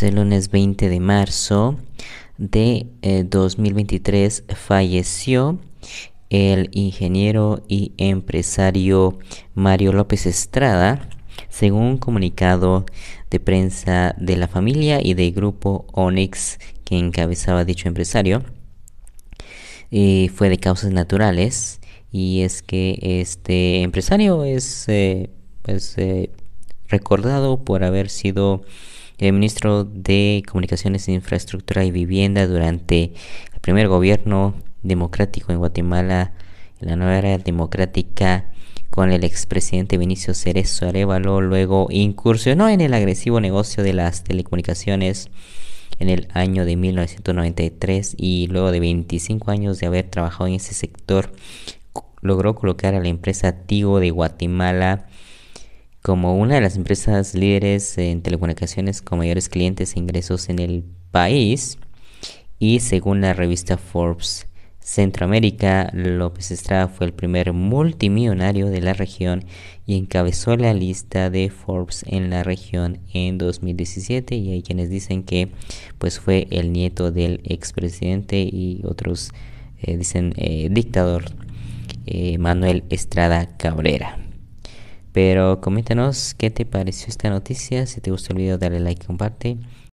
El este lunes 20 de marzo de 2023 eh, falleció el ingeniero y empresario Mario López Estrada, según un comunicado de prensa de la familia y del grupo Onyx que encabezaba dicho empresario. Eh, fue de causas naturales y es que este empresario es eh, pues, recordado por haber sido el ministro de Comunicaciones, Infraestructura y Vivienda durante el primer gobierno democrático en Guatemala, en la nueva era democrática con el expresidente Vinicio Cerezo Arevalo, luego incursionó en el agresivo negocio de las telecomunicaciones en el año de 1993 y luego de 25 años de haber trabajado en ese sector, logró colocar a la empresa Tigo de Guatemala como una de las empresas líderes en telecomunicaciones con mayores clientes e ingresos en el país, y según la revista Forbes Centroamérica, López Estrada fue el primer multimillonario de la región y encabezó la lista de Forbes en la región en 2017 y hay quienes dicen que pues fue el nieto del expresidente y otros eh, dicen eh, dictador eh, Manuel Estrada Cabrera. Pero coméntanos qué te pareció esta noticia. Si te gustó el video, dale like, y comparte.